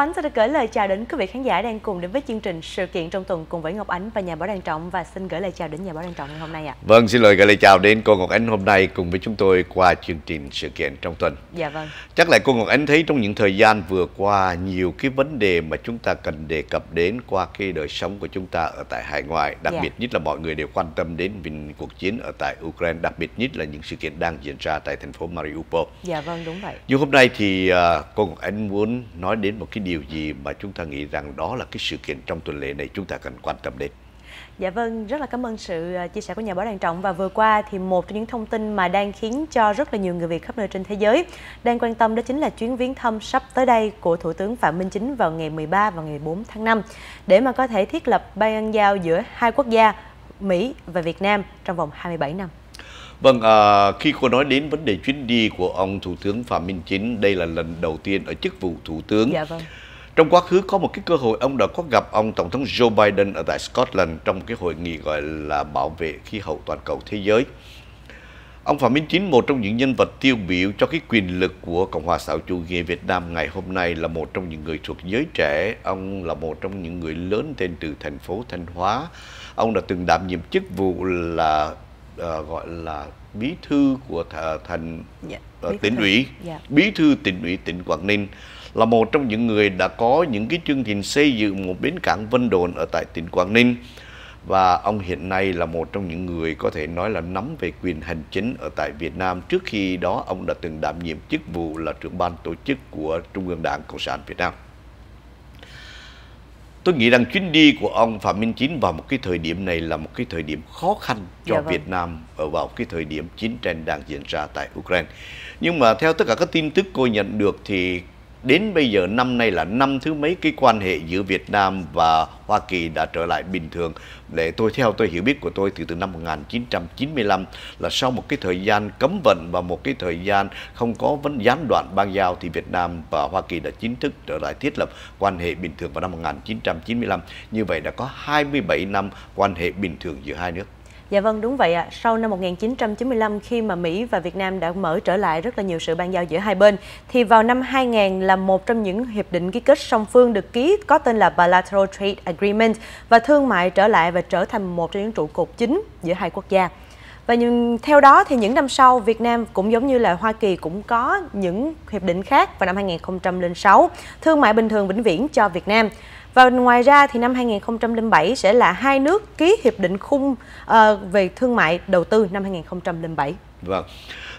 Ánh sẽ được gửi lời chào đến quý vị khán giả đang cùng đến với chương trình sự kiện trong tuần cùng với Ngọc Ánh và nhà báo Đan Trọng và xin gửi lời chào đến nhà báo Đan Trọng ngày hôm nay ạ. À. Vâng, xin lời gửi lời chào đến cô Ngọc Ánh hôm nay cùng với chúng tôi qua chương trình sự kiện trong tuần. Dạ vâng. Chắc là cô Ngọc Ánh thấy trong những thời gian vừa qua nhiều cái vấn đề mà chúng ta cần đề cập đến qua cái đời sống của chúng ta ở tại hải ngoại, đặc dạ. biệt nhất là mọi người đều quan tâm đến vì cuộc chiến ở tại Ukraine, đặc biệt nhất là những sự kiện đang diễn ra tại thành phố Mariupol. Dạ vâng, đúng vậy. Nhưng hôm nay thì à, cô Ngọc Ánh muốn nói đến một cái điều gì mà chúng ta nghĩ rằng đó là cái sự kiện trong tuần lễ này chúng ta cần quan tâm đến? Dạ vâng, rất là cảm ơn sự à, chia sẻ của nhà báo Đàn Trọng và vừa qua thì một trong những thông tin mà đang khiến cho rất là nhiều người Việt khắp nơi trên thế giới đang quan tâm đó chính là chuyến viếng thăm sắp tới đây của Thủ tướng Phạm Minh Chính vào ngày 13 và ngày 4 tháng 5 để mà có thể thiết lập ban giao giữa hai quốc gia Mỹ và Việt Nam trong vòng 27 năm. Vâng, à, khi cô nói đến vấn đề chuyến đi của ông Thủ tướng Phạm Minh Chính, đây là lần đầu tiên ở chức vụ Thủ tướng. Dạ vâng. Trong quá khứ có một cái cơ hội ông đã có gặp ông Tổng thống Joe Biden ở tại Scotland trong cái hội nghị gọi là bảo vệ khí hậu toàn cầu thế giới. Ông Phạm Minh Chính, một trong những nhân vật tiêu biểu cho cái quyền lực của Cộng hòa xã hội chủ nghĩa Việt Nam ngày hôm nay là một trong những người thuộc giới trẻ. Ông là một trong những người lớn tên từ thành phố Thanh Hóa. Ông đã từng đảm nhiệm chức vụ là uh, gọi là bí thư của th thành yeah, dạ, ờ, uh, tỉnh ủy yeah. Dạ. bí thư tỉnh ủy tỉnh Quảng Ninh là một trong những người đã có những cái chương trình xây dựng một bến cảng Vân Đồn ở tại tỉnh Quảng Ninh và ông hiện nay là một trong những người có thể nói là nắm về quyền hành chính ở tại Việt Nam trước khi đó ông đã từng đảm nhiệm chức vụ là trưởng ban tổ chức của Trung ương Đảng Cộng sản Việt Nam tôi nghĩ rằng chuyến đi của ông Phạm Minh Chính vào một cái thời điểm này là một cái thời điểm khó khăn cho dạ vâng. Việt Nam ở vào cái thời điểm chiến tranh đang diễn ra tại Ukraine. Nhưng mà theo tất cả các tin tức cô nhận được thì đến bây giờ năm nay là năm thứ mấy cái quan hệ giữa Việt Nam và Hoa Kỳ đã trở lại bình thường. Để tôi theo tôi hiểu biết của tôi thì từ năm 1995 là sau một cái thời gian cấm vận và một cái thời gian không có vấn gián đoạn ban giao thì Việt Nam và Hoa Kỳ đã chính thức trở lại thiết lập quan hệ bình thường vào năm 1995. Như vậy đã có 27 năm quan hệ bình thường giữa hai nước. Dạ vâng, đúng vậy ạ. À. Sau năm 1995 khi mà Mỹ và Việt Nam đã mở trở lại rất là nhiều sự ban giao giữa hai bên, thì vào năm 2000 là một trong những hiệp định ký kết song phương được ký có tên là Bilateral Trade Agreement và thương mại trở lại và trở thành một trong những trụ cột chính giữa hai quốc gia. Và theo đó thì những năm sau Việt Nam cũng giống như là Hoa Kỳ cũng có những hiệp định khác vào năm 2006 thương mại bình thường vĩnh viễn cho Việt Nam. Và ngoài ra thì năm 2007 sẽ là hai nước ký hiệp định khung ờ, về thương mại đầu tư năm 2007. Vâng.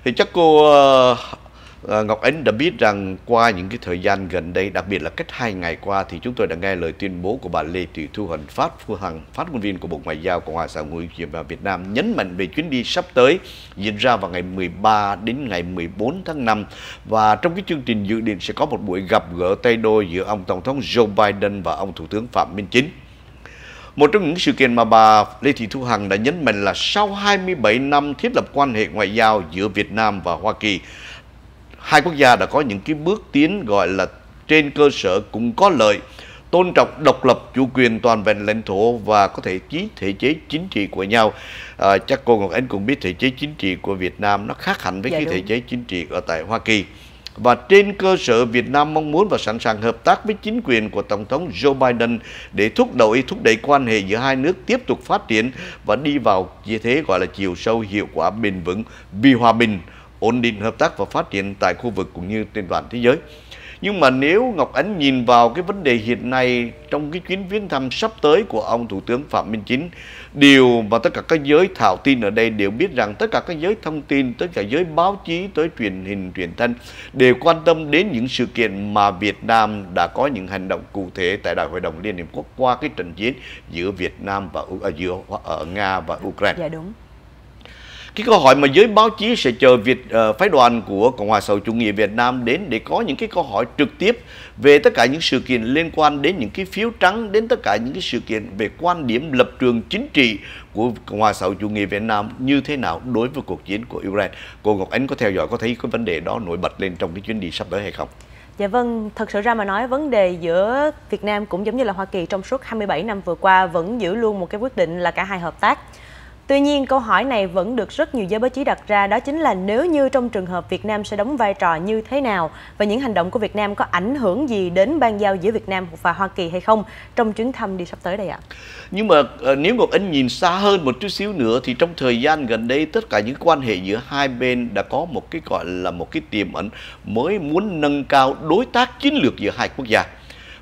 Thì chắc cô ờ, Ờ, Ngọc Ánh đã biết rằng qua những cái thời gian gần đây, đặc biệt là cách hai ngày qua thì chúng tôi đã nghe lời tuyên bố của bà Lê Thị Thu Hằng Phát Phu Hằng, phát ngôn viên của Bộ Ngoại giao Cộng hòa xã hội chủ nghĩa Việt Nam nhấn mạnh về chuyến đi sắp tới diễn ra vào ngày 13 đến ngày 14 tháng 5 và trong cái chương trình dự định sẽ có một buổi gặp gỡ tay đôi giữa ông Tổng thống Joe Biden và ông Thủ tướng Phạm Minh Chính. Một trong những sự kiện mà bà Lê Thị Thu Hằng đã nhấn mạnh là sau 27 năm thiết lập quan hệ ngoại giao giữa Việt Nam và Hoa Kỳ, hai quốc gia đã có những cái bước tiến gọi là trên cơ sở cũng có lợi tôn trọng độc lập chủ quyền toàn vẹn lãnh thổ và có thể ký thể chế chính trị của nhau à, chắc cô Ngọc Anh cũng biết thể chế chính trị của Việt Nam nó khác hẳn với dạ, cái đúng. thể chế chính trị ở tại Hoa Kỳ và trên cơ sở Việt Nam mong muốn và sẵn sàng hợp tác với chính quyền của Tổng thống Joe Biden để thúc đẩy thúc đẩy quan hệ giữa hai nước tiếp tục phát triển và đi vào như thế gọi là chiều sâu hiệu quả bền vững vì hòa bình ổn định hợp tác và phát triển tại khu vực cũng như trên toàn thế giới. Nhưng mà nếu Ngọc Ánh nhìn vào cái vấn đề hiện nay trong cái chuyến viếng thăm sắp tới của ông Thủ tướng Phạm Minh Chính, điều mà tất cả các giới thảo tin ở đây đều biết rằng tất cả các giới thông tin, tất cả giới báo chí, tới truyền hình, truyền thanh đều quan tâm đến những sự kiện mà Việt Nam đã có những hành động cụ thể tại Đại hội đồng Liên Hiệp Quốc qua cái trận chiến giữa Việt Nam và à, giữa ở Nga và Ukraine. Dạ đúng cái câu hỏi mà giới báo chí sẽ chờ Việt uh, ờ, phái đoàn của Cộng hòa xã hội chủ nghĩa Việt Nam đến để có những cái câu hỏi trực tiếp về tất cả những sự kiện liên quan đến những cái phiếu trắng đến tất cả những cái sự kiện về quan điểm lập trường chính trị của Cộng hòa xã hội chủ nghĩa Việt Nam như thế nào đối với cuộc chiến của Ukraine. Cô Ngọc Ánh có theo dõi có thấy cái vấn đề đó nổi bật lên trong cái chuyến đi sắp tới hay không? Dạ vâng, thật sự ra mà nói vấn đề giữa Việt Nam cũng giống như là Hoa Kỳ trong suốt 27 năm vừa qua vẫn giữ luôn một cái quyết định là cả hai hợp tác. Tuy nhiên, câu hỏi này vẫn được rất nhiều giới báo chí đặt ra đó chính là nếu như trong trường hợp Việt Nam sẽ đóng vai trò như thế nào và những hành động của Việt Nam có ảnh hưởng gì đến ban giao giữa Việt Nam và Hoa Kỳ hay không trong chuyến thăm đi sắp tới đây ạ? À? Nhưng mà ờ, nếu Ngọc Anh nhìn xa hơn một chút xíu nữa thì trong thời gian gần đây tất cả những quan hệ giữa hai bên đã có một cái gọi là một cái tiềm ẩn mới muốn nâng cao đối tác chiến lược giữa hai quốc gia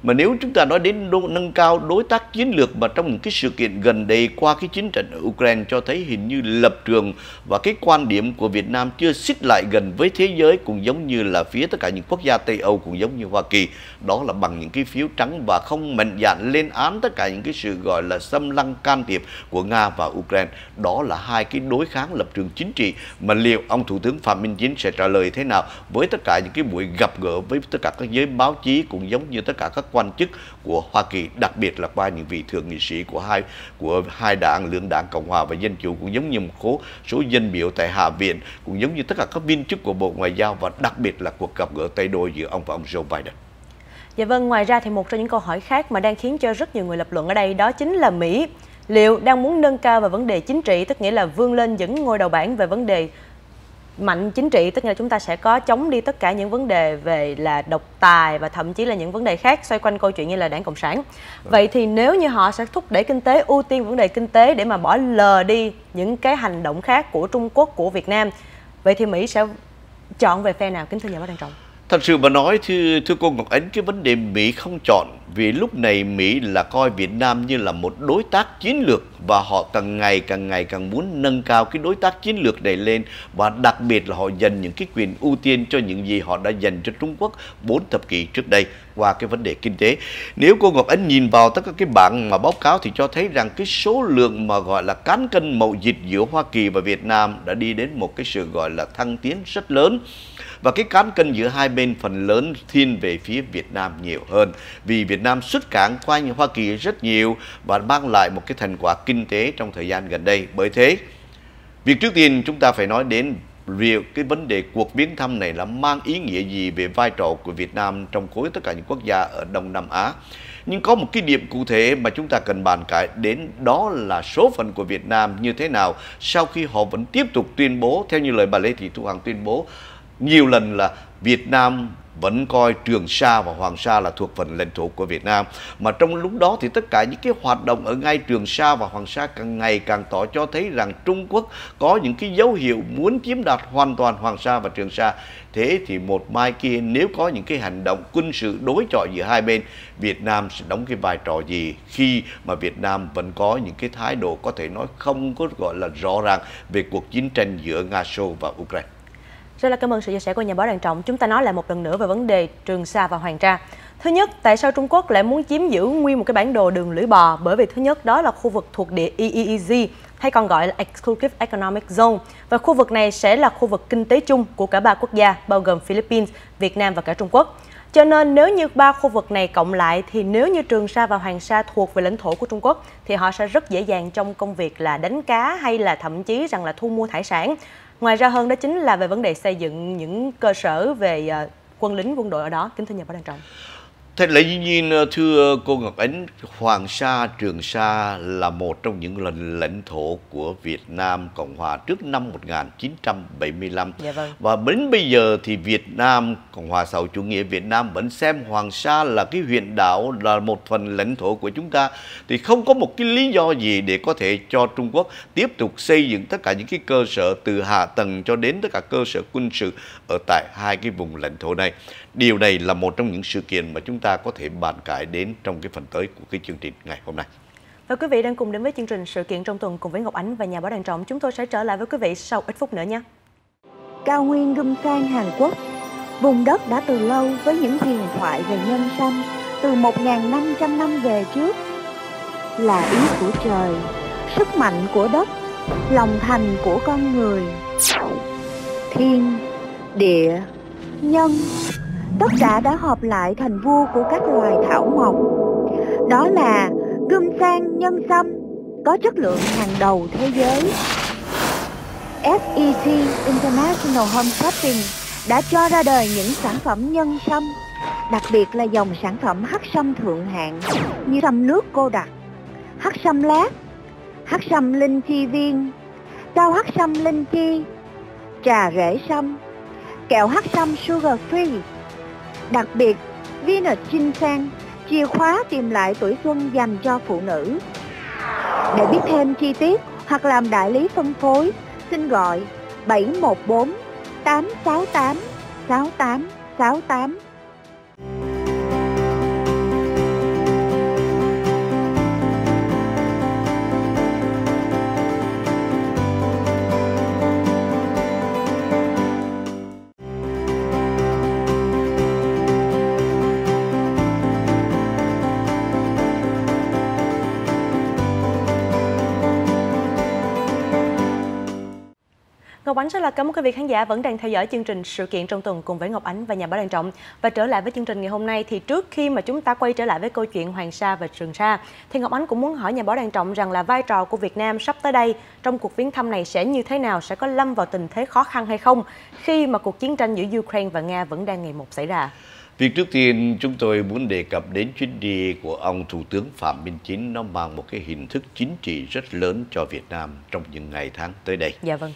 mà nếu chúng ta nói đến đô, nâng cao đối tác chiến lược mà trong những cái sự kiện gần đây qua cái chiến trận ở Ukraine cho thấy hình như lập trường và cái quan điểm của Việt Nam chưa xích lại gần với thế giới cũng giống như là phía tất cả những quốc gia Tây Âu cũng giống như Hoa Kỳ đó là bằng những cái phiếu trắng và không mạnh dạn lên án tất cả những cái sự gọi là xâm lăng can thiệp của Nga và Ukraine đó là hai cái đối kháng lập trường chính trị mà liệu ông Thủ tướng Phạm Minh Chính sẽ trả lời thế nào với tất cả những cái buổi gặp gỡ với tất cả các giới báo chí cũng giống như tất cả các quan chức của Hoa Kỳ, đặc biệt là qua những vị thượng nghị sĩ của hai của hai đảng lưỡng đảng Cộng hòa và Dân chủ cũng giống như một số, số dân biểu tại Hạ viện cũng giống như tất cả các viên chức của Bộ Ngoại giao và đặc biệt là cuộc gặp gỡ tay đôi giữa ông và ông Joe Biden. Dạ vâng, ngoài ra thì một trong những câu hỏi khác mà đang khiến cho rất nhiều người lập luận ở đây đó chính là Mỹ liệu đang muốn nâng cao về vấn đề chính trị, tức nghĩa là vươn lên những ngôi đầu bảng về vấn đề mạnh chính trị tức là chúng ta sẽ có chống đi tất cả những vấn đề về là độc tài và thậm chí là những vấn đề khác xoay quanh câu chuyện như là đảng cộng sản vâng. vậy thì nếu như họ sẽ thúc đẩy kinh tế ưu tiên vấn đề kinh tế để mà bỏ lờ đi những cái hành động khác của trung quốc của việt nam vậy thì mỹ sẽ chọn về phe nào kính thưa nhà báo đăng trọng Thật sự mà nói thưa, thưa cô Ngọc Ánh cái vấn đề Mỹ không chọn vì lúc này Mỹ là coi Việt Nam như là một đối tác chiến lược và họ càng ngày càng ngày càng muốn nâng cao cái đối tác chiến lược này lên và đặc biệt là họ dành những cái quyền ưu tiên cho những gì họ đã dành cho Trung Quốc bốn thập kỷ trước đây qua cái vấn đề kinh tế. Nếu cô Ngọc Ánh nhìn vào tất cả cái bảng mà báo cáo thì cho thấy rằng cái số lượng mà gọi là cán cân mậu dịch giữa Hoa Kỳ và Việt Nam đã đi đến một cái sự gọi là thăng tiến rất lớn và cái cán cân giữa hai bên phần lớn thiên về phía Việt Nam nhiều hơn vì Việt Nam xuất cảng qua Hoa Kỳ rất nhiều và mang lại một cái thành quả kinh tế trong thời gian gần đây bởi thế việc trước tiên chúng ta phải nói đến việc cái vấn đề cuộc viếng thăm này là mang ý nghĩa gì về vai trò của Việt Nam trong khối tất cả những quốc gia ở Đông Nam Á. Nhưng có một cái điểm cụ thể mà chúng ta cần bàn cãi đến đó là số phận của Việt Nam như thế nào sau khi họ vẫn tiếp tục tuyên bố theo như lời bà Lê Thị Thu Hằng tuyên bố nhiều lần là Việt Nam vẫn coi Trường Sa và Hoàng Sa là thuộc phần lãnh thổ của Việt Nam mà trong lúc đó thì tất cả những cái hoạt động ở ngay Trường Sa và Hoàng Sa càng ngày càng tỏ cho thấy rằng Trung Quốc có những cái dấu hiệu muốn chiếm đoạt hoàn toàn Hoàng Sa và Trường Sa thế thì một mai kia nếu có những cái hành động quân sự đối chọi giữa hai bên Việt Nam sẽ đóng cái vai trò gì khi mà Việt Nam vẫn có những cái thái độ có thể nói không có gọi là rõ ràng về cuộc chiến tranh giữa Nga Xô và Ukraine rất là cảm ơn sự chia sẻ của nhà báo Đàn Trọng. Chúng ta nói lại một lần nữa về vấn đề Trường Sa và Hoàng Tra. Thứ nhất, tại sao Trung Quốc lại muốn chiếm giữ nguyên một cái bản đồ đường lưỡi bò? Bởi vì thứ nhất đó là khu vực thuộc địa EEZ e hay còn gọi là Exclusive Economic Zone và khu vực này sẽ là khu vực kinh tế chung của cả ba quốc gia bao gồm Philippines, Việt Nam và cả Trung Quốc. Cho nên nếu như ba khu vực này cộng lại thì nếu như Trường Sa và Hoàng Sa thuộc về lãnh thổ của Trung Quốc thì họ sẽ rất dễ dàng trong công việc là đánh cá hay là thậm chí rằng là thu mua hải sản Ngoài ra hơn đó chính là về vấn đề xây dựng những cơ sở về ờ, quân lính quân đội ở đó. Kính thưa nhà báo Đăng Trọng. Thế lẽ dĩ nhiên ờ, thưa cô Ngọc Ánh, Hoàng Sa, Trường Sa là một trong những lần lãnh thổ của Việt Nam Cộng Hòa trước năm 1975. Dạ vâng. Và đến bây giờ thì Việt Nam, Cộng Hòa xã hội chủ nghĩa Việt Nam vẫn xem Hoàng Sa là cái huyện đảo, là một phần lãnh thổ của chúng ta. Thì không có một cái lý do gì để có thể cho Trung Quốc tiếp tục xây dựng tất cả những cái cơ sở từ hạ tầng cho đến tất cả cơ sở quân sự ở tại hai cái vùng lãnh thổ này. Điều này là một trong những sự kiện mà chúng ta có thể bàn cãi đến trong cái phần tới của cái chương trình ngày hôm nay. Và quý vị đang cùng đến với chương trình sự kiện trong tuần cùng với Ngọc Ánh và nhà báo Đàn Trọng. Chúng tôi sẽ trở lại với quý vị sau ít phút nữa nhé. Cao nguyên Gumsan, Hàn Quốc Vùng đất đã từ lâu với những huyền thoại về nhân sanh từ 1.500 năm về trước là ý của trời, sức mạnh của đất, lòng thành của con người. Thiên, địa, nhân, tất cả đã hợp lại thành vua của các loài thảo mộc. Đó là gươm sang nhân sâm có chất lượng hàng đầu thế giới. SEC International Home Shopping đã cho ra đời những sản phẩm nhân sâm, đặc biệt là dòng sản phẩm hắc sâm thượng hạng như sâm nước cô đặc, hắc sâm lát, hắc sâm linh chi viên, rau hắc sâm linh chi, trà rễ sâm, kẹo hắc sâm sugar free Đặc biệt, Vinod Ginseng, chìa khóa tìm lại tuổi xuân dành cho phụ nữ. Để biết thêm chi tiết hoặc làm đại lý phân phối, xin gọi 714 868 6868 Ánh rất là cảm ơn quý vị khán giả vẫn đang theo dõi chương trình sự kiện trong tuần cùng với Ngọc Ánh và nhà báo Đàn Trọng. Và trở lại với chương trình ngày hôm nay thì trước khi mà chúng ta quay trở lại với câu chuyện Hoàng Sa và Trường Sa thì Ngọc Ánh cũng muốn hỏi nhà báo Đàn Trọng rằng là vai trò của Việt Nam sắp tới đây trong cuộc viếng thăm này sẽ như thế nào, sẽ có lâm vào tình thế khó khăn hay không khi mà cuộc chiến tranh giữa Ukraine và Nga vẫn đang ngày một xảy ra? Việc trước tiên chúng tôi muốn đề cập đến chuyến đi của ông Thủ tướng Phạm Minh Chính nó mang một cái hình thức chính trị rất lớn cho Việt Nam trong những ngày tháng tới đây. Dạ vâng.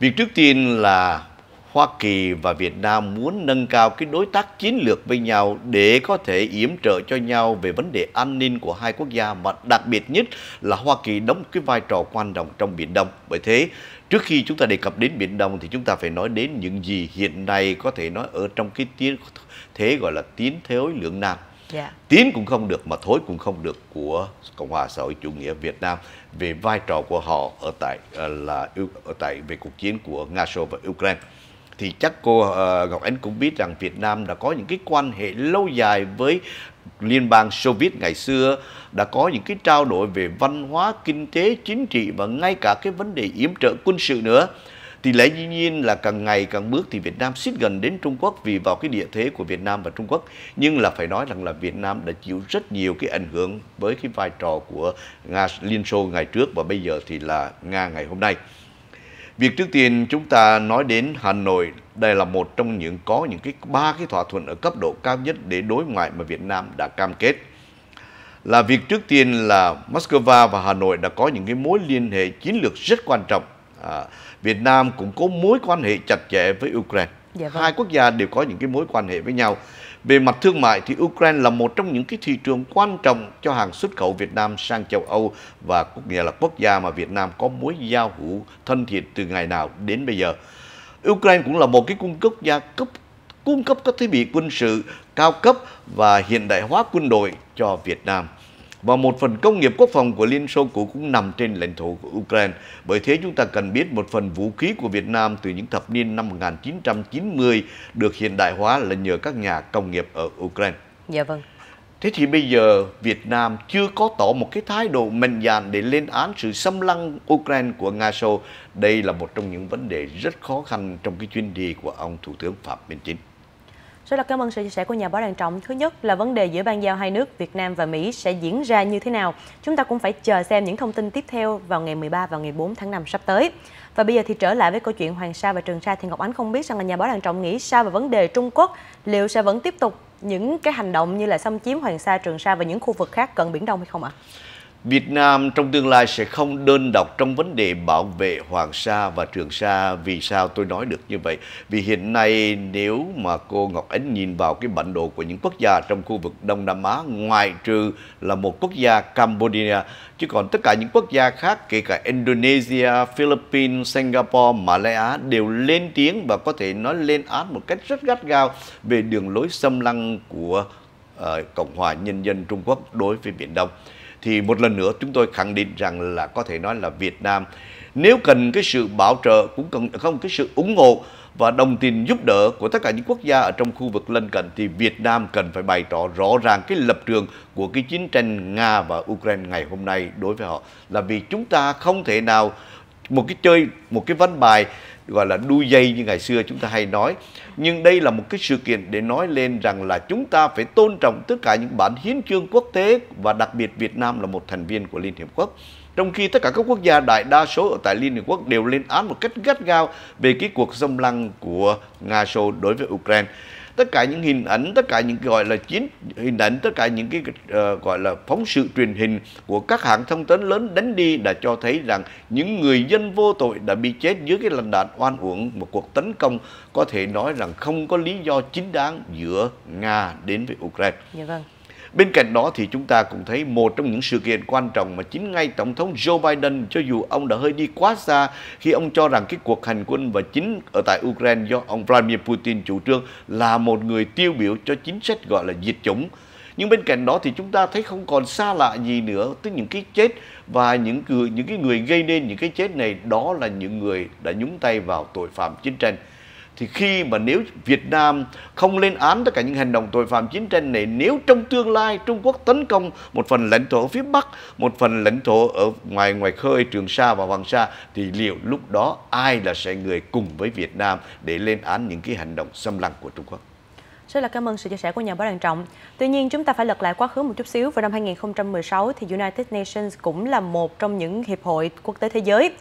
Việc trước tiên là Hoa Kỳ và Việt Nam muốn nâng cao cái đối tác chiến lược với nhau để có thể yểm trợ cho nhau về vấn đề an ninh của hai quốc gia mà đặc biệt nhất là Hoa Kỳ đóng cái vai trò quan trọng trong Biển Đông. Bởi thế, trước khi chúng ta đề cập đến Biển Đông thì chúng ta phải nói đến những gì hiện nay có thể nói ở trong cái tiến thế gọi là tiến thế đối lượng Nam yeah. Dạ. tiến cũng không được mà thối cũng không được của cộng hòa xã hội chủ nghĩa việt nam về vai trò của họ ở tại ờ, là ở tại về cuộc chiến của nga xô và ukraine thì chắc cô uh, Ngọc Ánh cũng biết rằng Việt Nam đã có những cái quan hệ lâu dài với liên bang Xô Viết ngày xưa đã có những cái trao đổi về văn hóa, kinh tế, chính trị và ngay cả cái vấn đề yểm trợ quân sự nữa. Thì lẽ dĩ nhiên là càng ngày càng bước thì Việt Nam siết gần đến Trung Quốc vì vào cái địa thế của Việt Nam và Trung Quốc. Nhưng là phải nói rằng là Việt Nam đã chịu rất nhiều cái ảnh hưởng với cái vai trò của Nga Liên Xô ngày trước và bây giờ thì là Nga ngày hôm nay. Việc trước tiên chúng ta nói đến Hà Nội, đây là một trong những có những cái ba cái thỏa thuận ở cấp độ cao nhất để đối ngoại mà Việt Nam đã cam kết. Là việc trước tiên là Moscow và Hà Nội đã có những cái mối liên hệ chiến lược rất quan trọng. À, Việt Nam cũng có mối quan hệ chặt chẽ với Ukraine. Dạ vâng. Hai quốc gia đều có những cái mối quan hệ với nhau. Về mặt thương mại thì Ukraine là một trong những cái thị trường quan trọng cho hàng xuất khẩu Việt Nam sang châu Âu và cũng nghĩa là quốc gia mà Việt Nam có mối giao hữu thân thiện từ ngày nào đến bây giờ. Ukraine cũng là một cái cung cấp gia cấp cung cấp các thiết bị quân sự cao cấp và hiện đại hóa quân đội cho Việt Nam và một phần công nghiệp quốc phòng của Liên Xô cũ cũng nằm trên lãnh thổ của Ukraine. Bởi thế chúng ta cần biết một phần vũ khí của Việt Nam từ những thập niên năm 1990 được hiện đại hóa là nhờ các nhà công nghiệp ở Ukraine. Dạ vâng. Thế thì bây giờ Việt Nam chưa có tỏ một cái thái độ mạnh dạn để lên án sự xâm lăng Ukraine của Nga Xô. Đây là một trong những vấn đề rất khó khăn trong cái chuyên đi của ông Thủ tướng Phạm Minh Chính. Rất là cảm ơn sự chia sẻ của nhà báo Đàn Trọng. Thứ nhất là vấn đề giữa ban giao hai nước Việt Nam và Mỹ sẽ diễn ra như thế nào. Chúng ta cũng phải chờ xem những thông tin tiếp theo vào ngày 13 và ngày 4 tháng 5 sắp tới. Và bây giờ thì trở lại với câu chuyện Hoàng Sa và Trường Sa thì Ngọc Ánh không biết rằng là nhà báo Đàn Trọng nghĩ sao về vấn đề Trung Quốc liệu sẽ vẫn tiếp tục những cái hành động như là xâm chiếm Hoàng Sa, Trường Sa và những khu vực khác cận Biển Đông hay không ạ? À? Việt Nam trong tương lai sẽ không đơn độc trong vấn đề bảo vệ Hoàng Sa và Trường Sa. Vì sao tôi nói được như vậy? Vì hiện nay nếu mà cô Ngọc Ánh nhìn vào cái bản đồ của những quốc gia trong khu vực Đông Nam Á ngoại trừ là một quốc gia Cambodia, chứ còn tất cả những quốc gia khác kể cả Indonesia, Philippines, Singapore, Malaysia đều lên tiếng và có thể nói lên án một cách rất gắt gao về đường lối xâm lăng của uh, Cộng hòa Nhân dân Trung Quốc đối với Biển Đông thì một lần nữa chúng tôi khẳng định rằng là có thể nói là Việt Nam nếu cần cái sự bảo trợ cũng cần không cái sự ủng hộ và đồng tình giúp đỡ của tất cả những quốc gia ở trong khu vực lân cận thì Việt Nam cần phải bày tỏ rõ ràng cái lập trường của cái chiến tranh Nga và Ukraine ngày hôm nay đối với họ là vì chúng ta không thể nào một cái chơi một cái văn bài gọi là đu dây như ngày xưa chúng ta hay nói nhưng đây là một cái sự kiện để nói lên rằng là chúng ta phải tôn trọng tất cả những bản hiến chương quốc tế và đặc biệt Việt Nam là một thành viên của Liên Hiệp Quốc trong khi tất cả các quốc gia đại đa số ở tại Liên Hiệp Quốc đều lên án một cách gắt gao về cái cuộc xâm lăng của Nga Xô đối với Ukraine tất cả những hình ảnh tất cả những gọi là chiến hình ảnh tất cả những cái uh, gọi là phóng sự truyền hình của các hãng thông tấn lớn đánh đi đã cho thấy rằng những người dân vô tội đã bị chết dưới cái làn đạn oan uổng một cuộc tấn công có thể nói rằng không có lý do chính đáng giữa Nga đến với Ukraine. Dạ vâng. Bên cạnh đó thì chúng ta cũng thấy một trong những sự kiện quan trọng mà chính ngay Tổng thống Joe Biden cho dù ông đã hơi đi quá xa khi ông cho rằng cái cuộc hành quân và chính ở tại Ukraine do ông Vladimir Putin chủ trương là một người tiêu biểu cho chính sách gọi là diệt chủng. Nhưng bên cạnh đó thì chúng ta thấy không còn xa lạ gì nữa tức những cái chết và những người những cái người gây nên những cái chết này đó là những người đã nhúng tay vào tội phạm chiến tranh thì khi mà nếu Việt Nam không lên án tất cả những hành động tội phạm chiến tranh này nếu trong tương lai Trung Quốc tấn công một phần lãnh thổ ở phía Bắc một phần lãnh thổ ở ngoài ngoài khơi Trường Sa và Hoàng Sa thì liệu lúc đó ai là sẽ người cùng với Việt Nam để lên án những cái hành động xâm lăng của Trung Quốc rất là cảm ơn sự chia sẻ của nhà báo Đàn Trọng. Tuy nhiên, chúng ta phải lật lại quá khứ một chút xíu. Vào năm 2016 thì United Nations cũng là một trong những hiệp hội quốc tế thế giới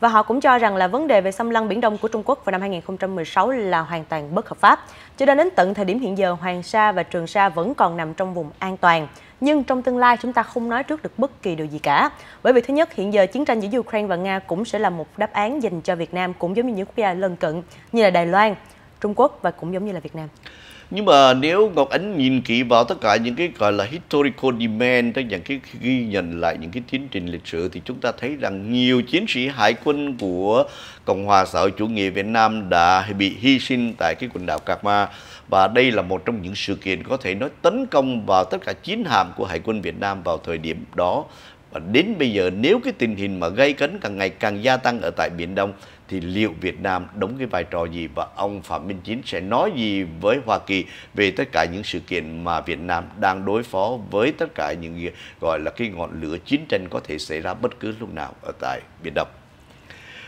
và họ cũng cho rằng là vấn đề về xâm lăng Biển Đông của Trung Quốc vào năm 2016 là hoàn toàn bất hợp pháp. Cho nên đến tận thời điểm hiện giờ, Hoàng Sa và Trường Sa vẫn còn nằm trong vùng an toàn. Nhưng trong tương lai chúng ta không nói trước được bất kỳ điều gì cả. Bởi vì thứ nhất, hiện giờ chiến tranh giữa Ukraine và Nga cũng sẽ là một đáp án dành cho Việt Nam cũng giống như những quốc gia lân cận như là Đài Loan, Trung Quốc và cũng giống như là Việt Nam nhưng mà nếu Ngọc Ánh nhìn kỹ vào tất cả những cái gọi là historical demand tức những cái ghi nhận lại những cái tiến trình lịch sử thì chúng ta thấy rằng nhiều chiến sĩ hải quân của Cộng hòa xã hội chủ nghĩa Việt Nam đã bị hy sinh tại cái quần đảo Cạc Ma và đây là một trong những sự kiện có thể nói tấn công vào tất cả chiến hạm của Hải quân Việt Nam vào thời điểm đó và đến bây giờ nếu cái tình hình mà gây cấn càng ngày càng gia tăng ở tại Biển Đông thì liệu Việt Nam đóng cái vai trò gì và ông Phạm Minh Chính sẽ nói gì với Hoa Kỳ về tất cả những sự kiện mà Việt Nam đang đối phó với tất cả những gọi là cái ngọn lửa chiến tranh có thể xảy ra bất cứ lúc nào ở tại Biển Đông.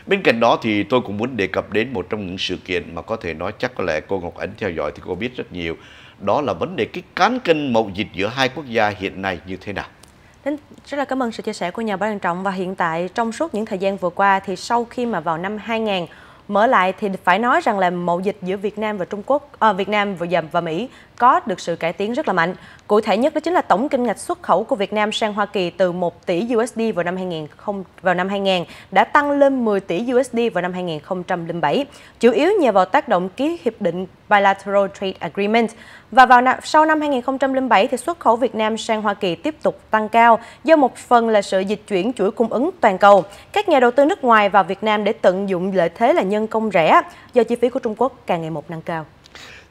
Bên cạnh đó thì tôi cũng muốn đề cập đến một trong những sự kiện mà có thể nói chắc có lẽ cô Ngọc Ánh theo dõi thì cô biết rất nhiều. Đó là vấn đề cái cán cân mậu dịch giữa hai quốc gia hiện nay như thế nào rất là cảm ơn sự chia sẻ của nhà báo Đăng Trọng và hiện tại trong suốt những thời gian vừa qua thì sau khi mà vào năm 2000 mở lại thì phải nói rằng là mậu dịch giữa Việt Nam và Trung Quốc, à, Việt Nam và và Mỹ có được sự cải tiến rất là mạnh. Cụ thể nhất đó chính là tổng kinh ngạch xuất khẩu của Việt Nam sang Hoa Kỳ từ 1 tỷ USD vào năm 2000 vào năm 2000 đã tăng lên 10 tỷ USD vào năm 2007, chủ yếu nhờ vào tác động ký hiệp định Bilateral Trade Agreement. Và vào năm, sau năm 2007 thì xuất khẩu Việt Nam sang Hoa Kỳ tiếp tục tăng cao do một phần là sự dịch chuyển chuỗi cung ứng toàn cầu. Các nhà đầu tư nước ngoài vào Việt Nam để tận dụng lợi thế là nhân công rẻ do chi phí của Trung Quốc càng ngày một nâng cao.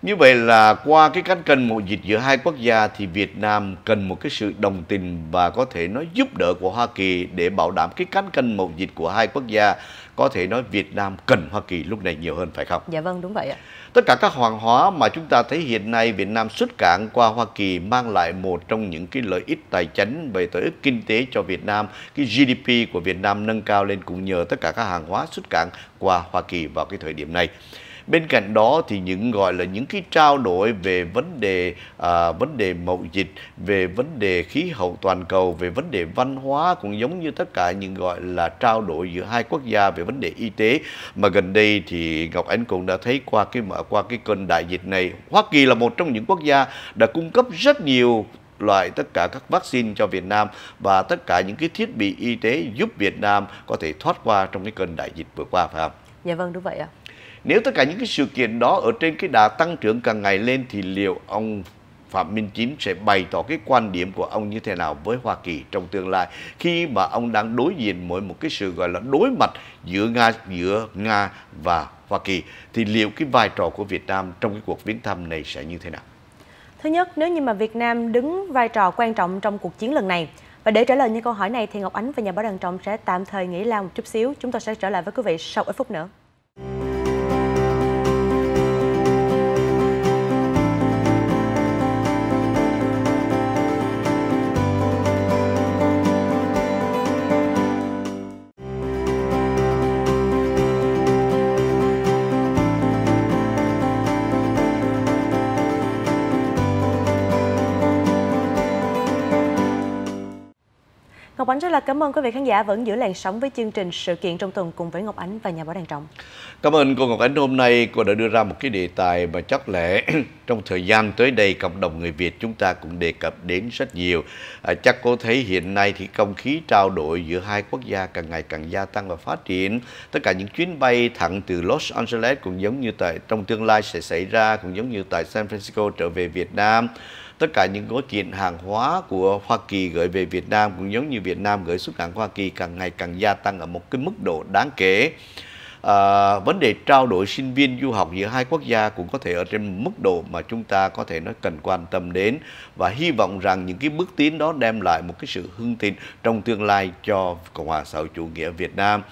Như vậy là qua cái cánh cân mậu dịch giữa hai quốc gia thì Việt Nam cần một cái sự đồng tình và có thể nói giúp đỡ của Hoa Kỳ để bảo đảm cái cánh cân mậu dịch của hai quốc gia có thể nói Việt Nam cần Hoa Kỳ lúc này nhiều hơn phải không? Dạ vâng đúng vậy ạ. Tất cả các hàng hóa mà chúng ta thấy hiện nay Việt Nam xuất cảng qua Hoa Kỳ mang lại một trong những cái lợi ích tài chính về lợi ích kinh tế cho Việt Nam, cái GDP của Việt Nam nâng cao lên cũng nhờ tất cả các hàng hóa xuất cảng qua Hoa Kỳ vào cái thời điểm này bên cạnh đó thì những gọi là những cái trao đổi về vấn đề à, vấn đề mậu dịch về vấn đề khí hậu toàn cầu về vấn đề văn hóa cũng giống như tất cả những gọi là trao đổi giữa hai quốc gia về vấn đề y tế mà gần đây thì Ngọc anh cũng đã thấy qua cái mở qua cái cơn đại dịch này Hoa Kỳ là một trong những quốc gia đã cung cấp rất nhiều loại tất cả các vaccine cho Việt Nam và tất cả những cái thiết bị y tế giúp Việt Nam có thể thoát qua trong cái cơn đại dịch vừa qua phải không? Dạ vâng đúng vậy ạ. Nếu tất cả những cái sự kiện đó ở trên cái đà tăng trưởng càng ngày lên thì liệu ông Phạm Minh Chính sẽ bày tỏ cái quan điểm của ông như thế nào với Hoa Kỳ trong tương lai khi mà ông đang đối diện mỗi một cái sự gọi là đối mặt giữa Nga giữa Nga và Hoa Kỳ thì liệu cái vai trò của Việt Nam trong cái cuộc viếng thăm này sẽ như thế nào? Thứ nhất, nếu như mà Việt Nam đứng vai trò quan trọng trong cuộc chiến lần này và để trả lời những câu hỏi này thì Ngọc Ánh và nhà báo Đàn Trọng sẽ tạm thời nghỉ lao một chút xíu. Chúng tôi sẽ trở lại với quý vị sau ít phút nữa. Ngọc Ánh rất là cảm ơn quý vị khán giả vẫn giữ làn sóng với chương trình sự kiện trong tuần cùng với Ngọc Ánh và nhà báo Đàn Trọng. Cảm ơn cô Ngọc Ánh hôm nay cô đã đưa ra một cái đề tài mà chắc lẽ trong thời gian tới đây cộng đồng người Việt chúng ta cũng đề cập đến rất nhiều. À, chắc cô thấy hiện nay thì không khí trao đổi giữa hai quốc gia càng ngày càng gia tăng và phát triển. Tất cả những chuyến bay thẳng từ Los Angeles cũng giống như tại trong tương lai sẽ xảy ra cũng giống như tại San Francisco trở về Việt Nam tất cả những gói kiện hàng hóa của Hoa Kỳ gửi về Việt Nam cũng giống như Việt Nam gửi xuất hàng Hoa Kỳ càng ngày càng gia tăng ở một cái mức độ đáng kể à, vấn đề trao đổi sinh viên du học giữa hai quốc gia cũng có thể ở trên mức độ mà chúng ta có thể nói cần quan tâm đến và hy vọng rằng những cái bước tiến đó đem lại một cái sự hưng thịnh trong tương lai cho Cộng hòa xã hội chủ nghĩa Việt Nam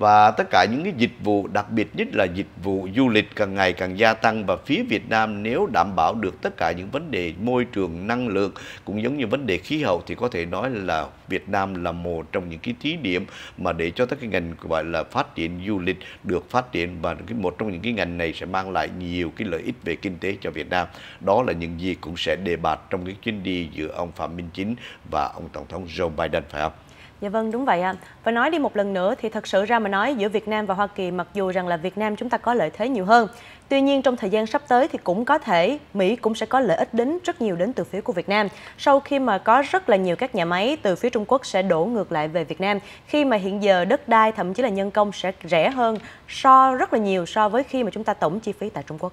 và tất cả những cái dịch vụ đặc biệt nhất là dịch vụ du lịch càng ngày càng gia tăng và phía Việt Nam nếu đảm bảo được tất cả những vấn đề môi trường năng lượng cũng giống như vấn đề khí hậu thì có thể nói là Việt Nam là một trong những cái thí điểm mà để cho các cái ngành gọi là phát triển du lịch được phát triển và cái một trong những cái ngành này sẽ mang lại nhiều cái lợi ích về kinh tế cho Việt Nam đó là những gì cũng sẽ đề bạt trong cái chuyến đi giữa ông Phạm Minh Chính và ông Tổng thống Joe Biden phải không? Dạ vâng, đúng vậy ạ. Và nói đi một lần nữa thì thật sự ra mà nói giữa Việt Nam và Hoa Kỳ mặc dù rằng là Việt Nam chúng ta có lợi thế nhiều hơn. Tuy nhiên trong thời gian sắp tới thì cũng có thể Mỹ cũng sẽ có lợi ích đến rất nhiều đến từ phía của Việt Nam. Sau khi mà có rất là nhiều các nhà máy từ phía Trung Quốc sẽ đổ ngược lại về Việt Nam khi mà hiện giờ đất đai thậm chí là nhân công sẽ rẻ hơn so rất là nhiều so với khi mà chúng ta tổng chi phí tại Trung Quốc.